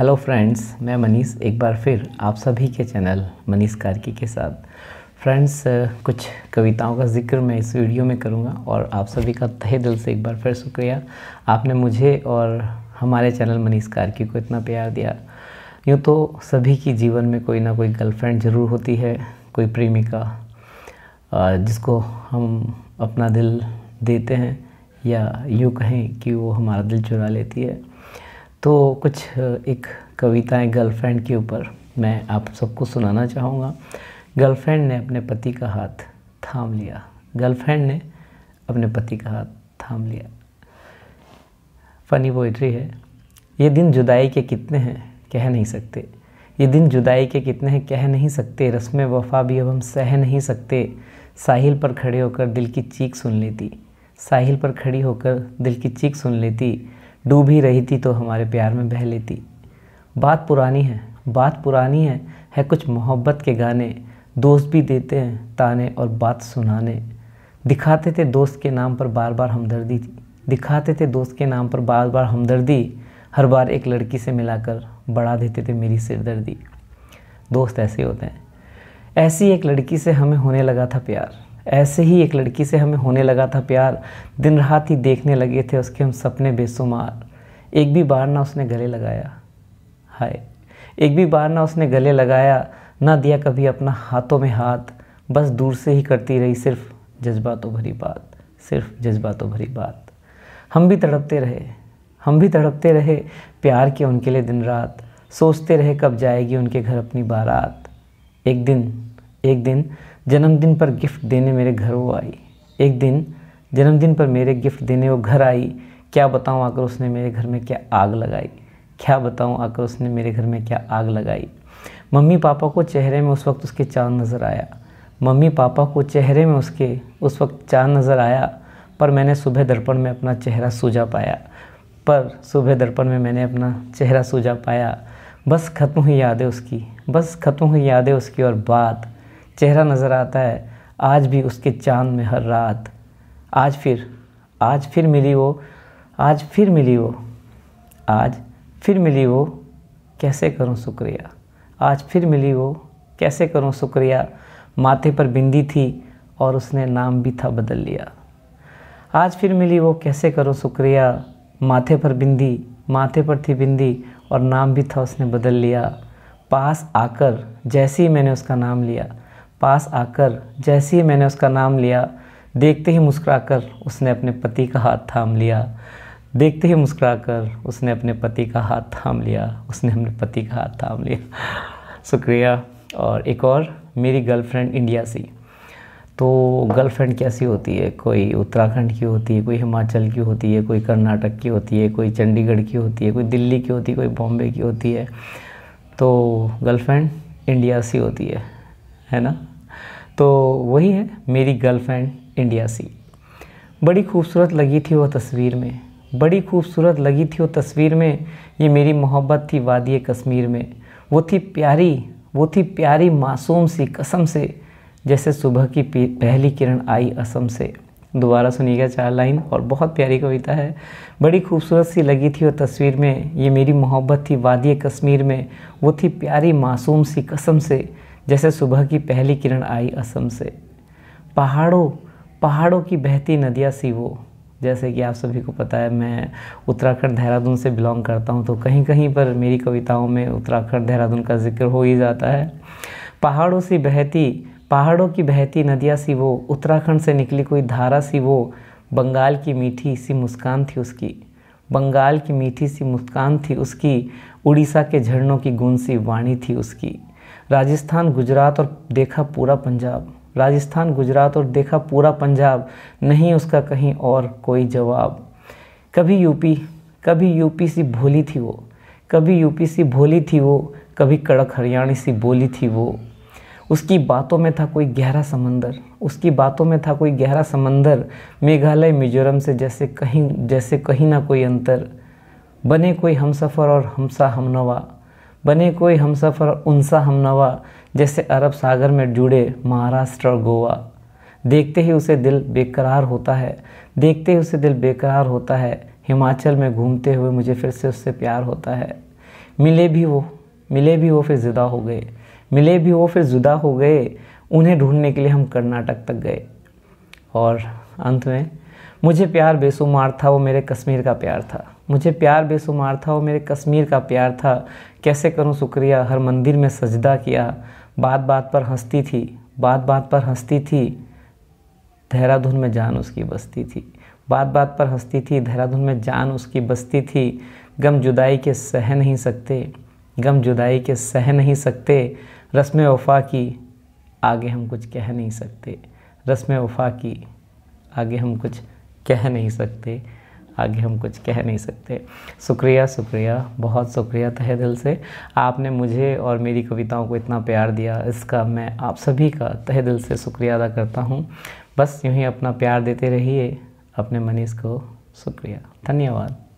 hello friends मैं मनीष एक बार फिर आप सभी के चैनल मनीष कार्की के साथ फ्रेंड्स कुछ कविताओं का जिक्र मैं इस वीडियो में करूँगा और आप सभी का तहे दिल से एक बार फिर शुक्रिया आपने मुझे और हमारे चैनल मनीष कार्की को इतना प्यार दिया यूँ तो सभी की जीवन में कोई ना कोई गर्लफ्रेंड ज़रूर होती है कोई प्रेमिका जिसको हम अपना दिल देते हैं या यूँ कहें कि वो हमारा दिल चुरा लेती है तो कुछ एक कविता है गर्लफ्रेंड के ऊपर मैं आप सबको सुनाना चाहूँगा गर्लफ्रेंड ने अपने पति का हाथ थाम लिया गर्लफ्रेंड ने अपने पति का हाथ थाम लिया फ़नी पोइट्री है ये दिन जुदाई के कितने हैं कह नहीं सकते ये दिन जुदाई के कितने हैं कह नहीं सकते रस्म वफा भी अब हम सह नहीं सकते साहिल पर खड़े होकर दिल की चीख सुन लेती साहिल पर खड़ी होकर दिल की चीख सुन लेती डूब ही रही थी तो हमारे प्यार में बह लेती बात पुरानी है बात पुरानी है है कुछ मोहब्बत के गाने दोस्त भी देते हैं ताने और बात सुनाने दिखाते थे दोस्त के नाम पर बार बार हमदर्दी थी दिखाते थे दोस्त के नाम पर बार बार हमदर्दी हर बार एक लड़की से मिलाकर बढ़ा देते थे मेरी सिरदर्दी दोस्त ऐसे होते हैं ऐसी एक लड़की से हमें होने लगा था प्यार ऐसे ही एक लड़की से हमें होने लगा था प्यार दिन रात ही देखने लगे थे उसके हम सपने बेसुमार एक भी बार ना उसने गले लगाया हाय एक भी बार ना उसने गले लगाया ना दिया कभी अपना हाथों में हाथ बस दूर से ही करती रही सिर्फ जज्बातों भरी बात सिर्फ जज्बातों भरी बात हम भी तड़पते रहे हम भी तड़पते रहे प्यार के उनके लिए दिन रात सोचते रहे कब जाएगी उनके घर अपनी बारात एक दिन एक दिन जन्मदिन पर गिफ्ट देने मेरे घर वो आई एक दिन जन्मदिन पर मेरे गिफ्ट देने वो घर आई क्या बताऊँ आकर उसने मेरे घर में क्या आग लगाई क्या बताऊँ आकर उसने मेरे घर में क्या आग लगाई मम्मी पापा को चेहरे में उस वक्त उसके चाँद नज़र आया मम्मी पापा को चेहरे में उसके उस वक्त चाँद नज़र आया पर मैंने सुबह दर्पण में अपना चेहरा सूझा पाया पर सुबह दर्पण में मैंने अपना चेहरा सूझा पाया बस ख़त्म हुई यादें उसकी बस ख़त्म हुई यादें उसकी और बात चेहरा नज़र आता है आज भी उसके चांद में हर रात आज फिर आज फिर मिली वो आज फिर मिली वो आज फिर मिली वो कैसे करूँ शुक्रिया आज फिर मिली वो कैसे करूँ शुक्रिया माथे पर बिंदी थी और उसने नाम भी था बदल लिया आज फिर मिली वो कैसे करूँ शुक्रिया माथे पर बिंदी माथे पर थी बिंदी और नाम भी था उसने बदल लिया पास आकर जैसे ही मैंने उसका नाम लिया पास आकर जैसे ही मैंने उसका नाम लिया देखते ही मुस्कुराकर उसने अपने पति का हाथ थाम लिया देखते ही मुस्कुराकर उसने अपने पति का हाथ थाम लिया उसने अपने पति का हाथ थाम लिया शुक्रिया और एक और मेरी गर्लफ्रेंड इंडिया से तो गर्लफ्रेंड कैसी होती है कोई उत्तराखंड की होती है कोई हिमाचल की होती है कोई कर्नाटक की होती है कोई चंडीगढ़ की होती है कोई दिल्ली की होती है कोई बॉम्बे की होती है तो गर्लफ्रेंड इंडिया से होती है है ना तो वही है मेरी गर्लफ्रेंड इंडिया सी बड़ी खूबसूरत लगी थी वो तस्वीर में बड़ी खूबसूरत लगी थी वो तस्वीर में ये मेरी मोहब्बत थी वादी कश्मीर में वो थी प्यारी वो थी प्यारी मासूम सी कसम से जैसे सुबह की पहली किरण आई असम से दोबारा सुनिएगा चार लाइन और बहुत प्यारी कविता है बड़ी खूबसूरत सी लगी थी वो तस्वीर में ये मेरी मोहब्बत थी वादी कश्मीर में वो थी प्यारी मासूम सी कसम से जैसे सुबह की पहली किरण आई असम से पहाड़ों पहाड़ों की बहती नदियाँ सी वो जैसे कि आप सभी को पता है मैं उत्तराखंड देहरादून से बिलोंग करता हूँ तो कहीं कहीं पर मेरी कविताओं में उत्तराखंड देहरादून का जिक्र हो ही जाता है पहाड़ों सी बहती पहाड़ों की बहती नदियाँ सी वो उत्तराखंड से निकली कोई धारा सी वो बंगाल की मीठी सी मुस्कान थी उसकी बंगाल की मीठी सी मुस्कान थी उसकी उड़ीसा के झरनों की गूंज सी वाणी थी उसकी राजस्थान गुजरात और देखा पूरा पंजाब राजस्थान गुजरात और देखा पूरा पंजाब नहीं उसका कहीं और कोई जवाब कभी यूपी कभी यूपी सी भोली थी वो कभी यूपी सी भोली थी वो कभी कड़क हरियाणी सी बोली थी वो उसकी बातों में था कोई गहरा समंदर उसकी बातों में था कोई गहरा समंदर मेघालय मिजोरम से जैसे कहीं जैसे कहीं ना कोई अंतर बने कोई हम सफ़र और हमसा हमनवा बने कोई हमसफ़र उनसा हमनवा जैसे अरब सागर में जुड़े महाराष्ट्र और गोवा देखते ही उसे दिल बेकरार होता है देखते ही उसे दिल बेकरार होता है हिमाचल में घूमते हुए मुझे फिर से उससे प्यार होता है मिले भी वो मिले भी वो फिर जुदा हो गए मिले भी वो फिर जुदा हो गए उन्हें ढूंढने के लिए हम कर्नाटक तक गए और अंत में मुझे प्यार बेशुमार था वो मेरे कश्मीर का प्यार था मुझे प्यार बेशुमार था वो मेरे कश्मीर का प्यार था कैसे करूँ शुक्रिया हर मंदिर में सजदा किया बात बात पर हंसती थी बात बात पर हंसती थी देहरादून में जान उसकी बसती थी बात बात पर हंसती थी देहरादून में जान उसकी बसती थी गम जुदाई के सह नहीं सकते गम जुदाई के सह नहीं सकते रस्म वफा की आगे हम कुछ कह नहीं सकते रस्म वफा की आगे हम कुछ कह नहीं सकते आगे हम कुछ कह नहीं सकते शुक्रिया शुक्रिया बहुत शुक्रिया तहे दिल से आपने मुझे और मेरी कविताओं को इतना प्यार दिया इसका मैं आप सभी का तहे दिल से शुक्रिया अदा करता हूँ बस यूँ ही अपना प्यार देते रहिए अपने मनीष को शुक्रिया धन्यवाद